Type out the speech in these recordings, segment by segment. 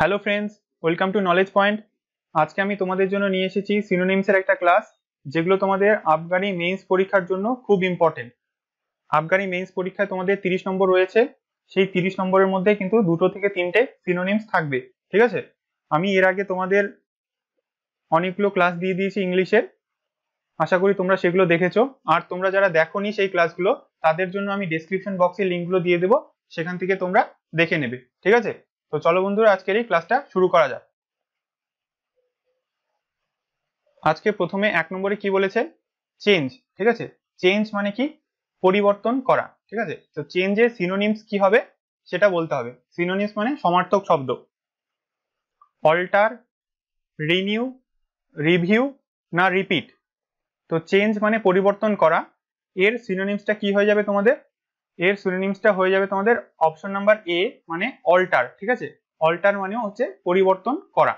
hello friends welcome to knowledge point আজকে আমি তোমাদের জন্য নিয়ে এসেছি সিনোনিমসের একটা ক্লাস যেগুলো তোমাদের আফগানি মেইন্স পরীক্ষার জন্য খুব ইম্পর্টেন্ট আফগানি মেইন্স পরীক্ষায় তোমাদের তিরিশ নম্বর রয়েছে সেই তিরিশ নম্বরের মধ্যে কিন্তু দুটো থেকে তিনটে সিনোনিমস থাকবে ঠিক আছে আমি এর আগে তোমাদের অনেকগুলো ক্লাস দিয়ে দিয়েছি ইংলিশের আশা করি তোমরা সেগুলো দেখেছো আর তোমরা যারা দেখোনি সেই ক্লাসগুলো তাদের জন্য আমি ডেসক্রিপশন বক্সে লিঙ্কগুলো দিয়ে দেবো সেখান থেকে তোমরা দেখে নেবে ঠিক আছে তো চলো বন্ধুরা আজকের এই ক্লাসটা শুরু করা যাক আজকে প্রথমে এক নম্বরে কি বলেছে চেঞ্জ ঠিক আছে চেঞ্জ মানে কি পরিবর্তন করা ঠিক আছে তো চেঞ্জের সিনোনিমস কি হবে সেটা বলতে হবে সিনোনিমস মানে সমার্থক শব্দ অল্টার রিনিউ রিভিউ না রিপিট তো চেঞ্জ মানে পরিবর্তন করা এর সিনোনিমসটা কি হয়ে যাবে তোমাদের এর সুনিমসটা হয়ে যাবে তোমাদের অপশন নাম্বার এ মানে অল্টার ঠিক আছে অল্টার মানে হচ্ছে পরিবর্তন করা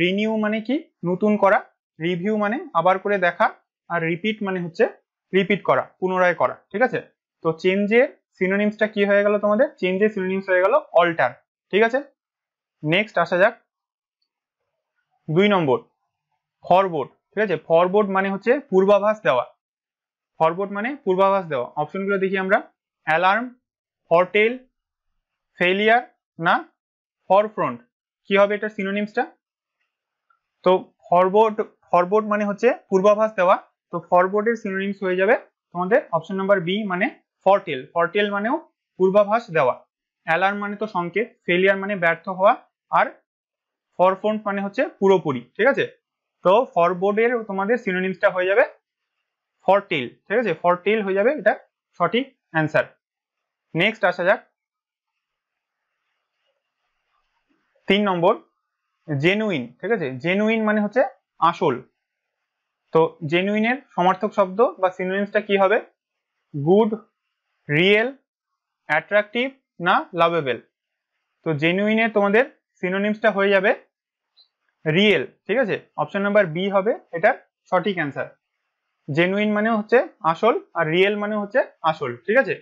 রিনিউ মানে কি নতুন করা রিভিউ মানে আবার করে দেখা আর রিপিট মানে হচ্ছে রিপিট করা পুনরায় করা ঠিক আছে তো চেঞ্জের সিনোনিমসটা কি হয়ে গেল তোমাদের চেঞ্জের সিনোনিমস হয়ে গেল অল্টার ঠিক আছে নেক্সট আসা যাক দুই নম্বর ফরবোর্ড ঠিক আছে ফরবোর্ড মানে হচ্ছে পূর্বাভাস দেওয়া ফরবোর্ড মানে পূর্বাভাস দেওয়া অপশনগুলো দেখি আমরা অ্যালার্ম ফরটেল ফেলিয়ার না ফরফ্রন্ট কি হবে এটা সিনোনিমসটা তো ফরবোর্ড ফরবোর্ড মানে হচ্ছে পূর্বাভাস দেওয়া তো ফরবোর্ডের সিনোনিমস হয়ে যাবে তোমাদের অপশন নাম্বার বি মানে ফরটেল ফরটেল মানেও পূর্বাভাস দেওয়া অ্যালার্ম মানে তো সংকেত ফেলিয়ার মানে ব্যর্থ হওয়া আর ফরফ্রন্ট মানে হচ্ছে পুরোপুরি ঠিক আছে তো ফরবোর্ডের তোমাদের সিনোনিমসটা হয়ে যাবে ফরটেল ঠিক আছে ফরটেল হয়ে যাবে এটা সঠিক অ্যান্সার নেক্সট আসা যাক তিন নম্বর জেনুইন ঠিক আছে জেনুইন মানে হচ্ছে আসল তো জেনুইনের সমার্থক শব্দ বা সিনোনিমসটা কি হবে গুড রিয়েল অ্যাট্রাকটিভ না লাভেবেল তো জেনুইনে তোমাদের সিনোনিমসটা হয়ে যাবে রিয়েল ঠিক আছে অপশন নাম্বার বি হবে এটার সঠিক অ্যান্সার জেনুইন মানে হচ্ছে আসল আর রিয়েল মানে হচ্ছে আসল ঠিক আছে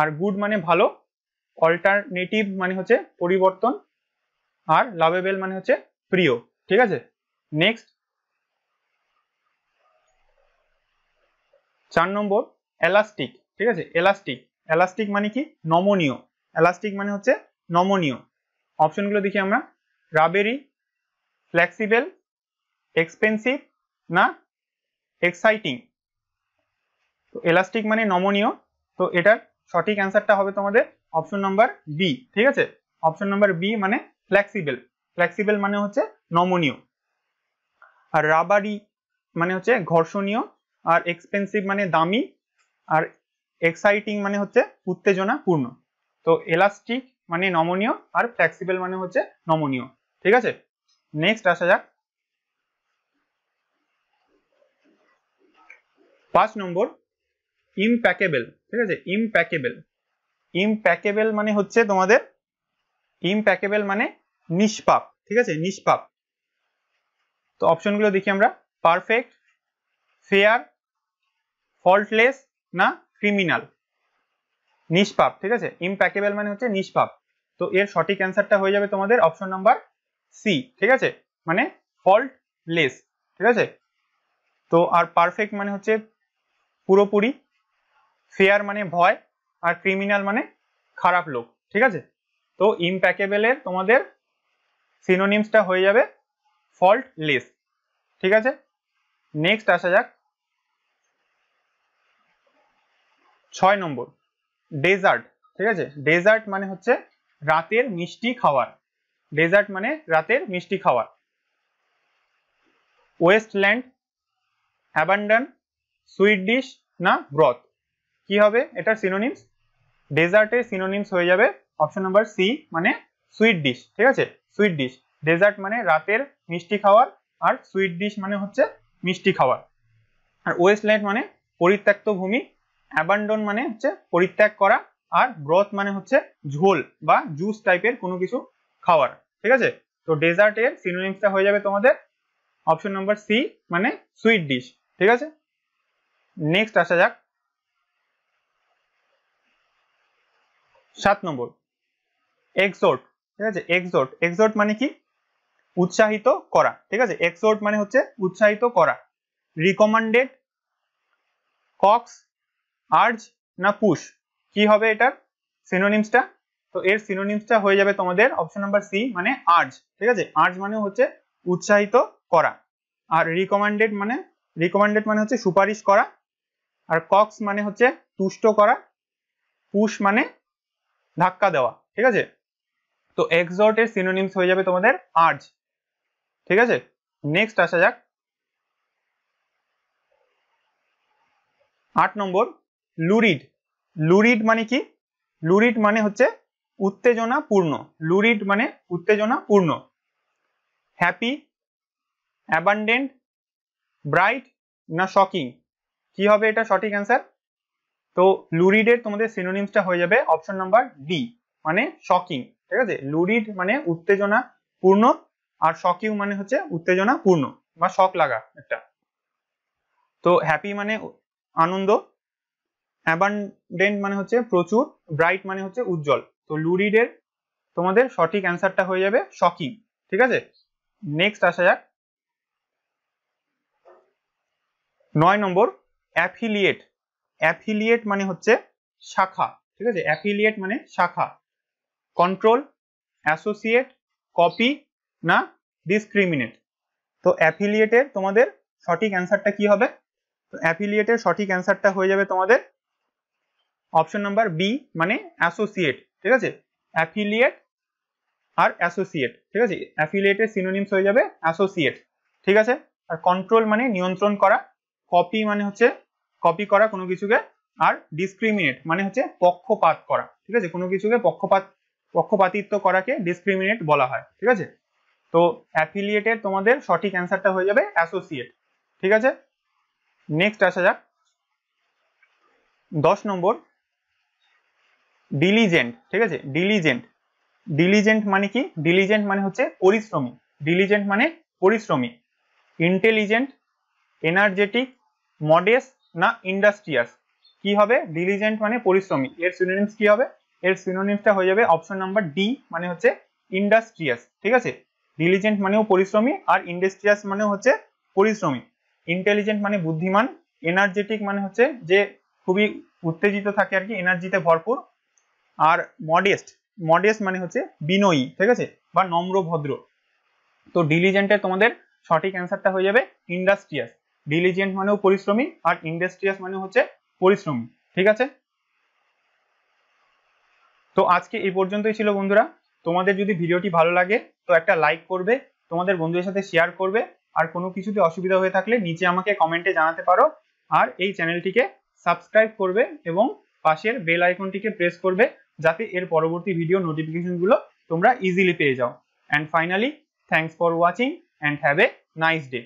আর গুড মানে ভালো অল্টারনেটিভ মানে হচ্ছে পরিবর্তন আর লাভেবেল মানে হচ্ছে প্রিয় ঠিক আছে নেক্সট চার নম্বর এলাস্টিক ঠিক আছে এলাস্টিক এলাস্টিক মানে কি নমনীয় এলাস্টিক মানে হচ্ছে নমনীয় অপশনগুলো দেখি আমরা রাবেরি ফ্লেক্সিবেল এক্সপেন্সিভ না এক্সাইটিং তো এলাস্টিক মানে নমনীয় তো এটার সঠিক অ্যান্সারটা হবে তোমাদের অপশন নাম্বার বি ঠিক আছে অপশন নাম্বার বি মানে ফ্লেক্সিবল ফ্লেক্সিবল মানে হচ্ছে নমনীয় আর রাবারি মানে হচ্ছে ঘর্ষণীয় আর এক্সপেন্সিভ মানে দামি আর এক্সাইটিং মানে হচ্ছে উত্তেজনাপূর্ণ তো এলাস্টিক মানে নমনীয় আর ফ্লেক্সিবল মানে হচ্ছে নমনীয় ঠিক আছে নেক্সট আসা যাক পাঁচ নম্বর ইমপ্যাকেবেল ঠিক আছে ইমপ্যাকেবেল ইমপ্যাকেবেল মানে হচ্ছে তোমাদের ইমপ্যাকেবেল মানে নিষ্পাপ ঠিক আছে নিষ্পাপ তো অপশনগুলো দেখি আমরা পারফেক্ট ফেয়ার ফল্টলেস না ক্রিমিনাল নিষ্পাপ ঠিক আছে ইমপ্যাকেবেল মানে হচ্ছে নিষ্পাপ তো এর সঠিক অ্যান্সারটা হয়ে যাবে তোমাদের অপশন নাম্বার সি ঠিক আছে মানে ফল্টলেস ঠিক আছে তো আর পারফেক্ট মানে হচ্ছে পুরোপুরি ফেয়ার মানে ভয় আর ক্রিমিনাল মানে খারাপ লোক ঠিক আছে তো ইমপ্যাকেবেলের তোমাদের সিনোনিমসটা হয়ে যাবে ফল্ট লেস ঠিক আছে নেক্সট আসা যাক ছয় নম্বর ডেজার্ট ঠিক আছে ডেজার্ট মানে হচ্ছে রাতের মিষ্টি খাওয়ার ডেজার্ট মানে রাতের মিষ্টি খাওয়ার ওয়েস্টল্যান্ড অ্যাবান্ডন সুইট ডিশ না ব্রথ কি হবে এটার সিনোনিমস ডেজার্টের সিনোনিমস হয়ে যাবে অপশন নাম্বার সি মানে সুইট ডিশ ঠিক আছে সুইট ডিশ ডেজার্ট মানে রাতের মিষ্টি খাওয়ার আর সুইট ডিশ মানে হচ্ছে মিষ্টি খাওয়ার আর ওয়েস্টল্যান্ড মানে পরিত্যক্ত ভূমি অ্যাবান্ডন মানে হচ্ছে পরিত্যাগ করা আর ব্রথ মানে হচ্ছে ঝোল বা জুস টাইপের কোনো কিছু খাওয়ার ঠিক আছে তো ডেজার্টের সিনোনিমসটা হয়ে যাবে তোমাদের অপশন নাম্বার সি মানে সুইট ডিশ ঠিক আছে নেক্সট আসা যাক সাত নম্বর এক্সোর্ট ঠিক আছে এক্সোর্ট এক্সোর্ট মানে কি উৎসাহিত করা ঠিক আছে এক্সোর্ট মানে হচ্ছে উৎসাহিত করা রিকমেন্ডেড কক্স আর্জ না পুশ কি হবে এটার সিনোনিমসটা তো এর সিনোনিমসটা হয়ে যাবে তোমাদের অপশন নাম্বার সি মানে আর্জ ঠিক আছে আর্জ মানে হচ্ছে উৎসাহিত করা আর রিকমেন্ডেড মানে রিকমেন্ডেড মানে হচ্ছে সুপারিশ করা আর কক্স মানে হচ্ছে তুষ্ট করা পুশ মানে ধাক্কা দেওয়া ঠিক আছে তো এক্সর্টের সিনোনিমস হয়ে যাবে তোমাদের আর্জ ঠিক আছে নেক্সট আসা যাক আট নম্বর লুরিড লুরিড মানে কি লুরিড মানে হচ্ছে উত্তেজনা পূর্ণ লুরিড মানে উত্তেজনা পূর্ণ হ্যাপি অ্যাবান্ডেন্ট ব্রাইট না শকিং কি হবে এটা সঠিক অ্যান্সার তো লুরিডের তোমাদের সিনোনিমসটা হয়ে যাবে অপশন নাম্বার ডি মানে শকিং ঠিক আছে লুরিড মানে উত্তেজনা পূর্ণ আর শকিং মানে হচ্ছে উত্তেজনা পূর্ণ বা শক লাগা একটা তো হ্যাপি মানে আনন্দ অ্যাবান্ডেন্ট মানে হচ্ছে প্রচুর ব্রাইট মানে হচ্ছে উজ্জ্বল তো লুরিডের তোমাদের সঠিক অ্যান্সারটা হয়ে যাবে শকিং ঠিক আছে নেক্সট আসা যাক নয় নম্বর অ্যাফিলিয়েট অ্যাফিলিয়েট মানে হচ্ছে শাখা ঠিক আছে অ্যাফিলিয়েট মানে শাখা কন্ট্রোল অ্যাসোসিয়েট কপি না ডিসক্রিমিনেট তো অ্যাফিলিয়েটের তোমাদের সঠিক অ্যান্সারটা কি হবে তো অ্যাফিলিয়েটের সঠিক অ্যান্সারটা হয়ে যাবে তোমাদের অপশন নাম্বার বি মানে অ্যাসোসিয়েট ঠিক আছে অ্যাফিলিয়েট আর অ্যাসোসিয়েট ঠিক আছে অ্যাফিলিয়েটের সিনোনিমস হয়ে যাবে অ্যাসোসিয়েট ঠিক আছে আর কন্ট্রোল মানে নিয়ন্ত্রণ করা কপি মানে হচ্ছে কপি করা কোনো কিছুকে আর ডিসক্রিমিনেট মানে হচ্ছে পক্ষপাত করা ঠিক আছে কোনো কিছুকে পক্ষপাত পক্ষপাতিত্ব করাকে ডিসক্রিমিনেট বলা হয় ঠিক আছে তো অ্যাফিলিয়েটেড তোমাদের সঠিক অ্যান্সারটা হয়ে যাবে অ্যাসোসিয়েট ঠিক আছে নেক্সট আসা যাক দশ নম্বর ডিলিজেন্ট ঠিক আছে ডিলিজেন্ট ডিলিজেন্ট মানে কি ডিলিজেন্ট মানে হচ্ছে পরিশ্রমী ডিলিজেন্ট মানে পরিশ্রমী ইন্টেলিজেন্ট এনার্জেটিক মডেস্ট না ইন্ডাস্ট্রিয়াস কি হবে ডিলিজেন্ট মানে পরিশ্রমী এর সিনোনিমস কি হবে এর সিনোনিমসটা হয়ে যাবে অপশন নাম্বার ডি মানে হচ্ছে ইন্ডাস্ট্রিয়াস ঠিক আছে ডিলিজেন্ট মানেও পরিশ্রমী আর ইন্ডাস্ট্রিয়াস মানে হচ্ছে পরিশ্রমী ইন্টেলিজেন্ট মানে বুদ্ধিমান এনার্জেটিক মানে হচ্ছে যে খুবই উত্তেজিত থাকে আর কি এনার্জিতে ভরপুর আর মডেস্ট মডেস্ট মানে হচ্ছে বিনয়ী ঠিক আছে বা নম্র ভদ্র তো ডিলিজেন্টের তোমাদের সঠিক অ্যান্সারটা হয়ে যাবে ইন্ডাস্ট্রিয়াস ডিলিজেন্ট মানেও পরিশ্রমী আর ইন্ডাস্ট্রিয়াস মানে হচ্ছে পরিশ্রমী ঠিক আছে তো আজকে এই পর্যন্তই ছিল বন্ধুরা তোমাদের যদি ভিডিওটি ভালো লাগে তো একটা লাইক করবে তোমাদের বন্ধুদের সাথে শেয়ার করবে আর কোনো কিছুতে অসুবিধা হয়ে থাকলে নিচে আমাকে কমেন্টে জানাতে পারো আর এই চ্যানেলটিকে সাবস্ক্রাইব করবে এবং পাশের বেল আইকনটিকে প্রেস করবে যাতে এর পরবর্তী ভিডিও নোটিফিকেশনগুলো তোমরা ইজিলি পেয়ে যাও and finally thanks for watching and have a nice day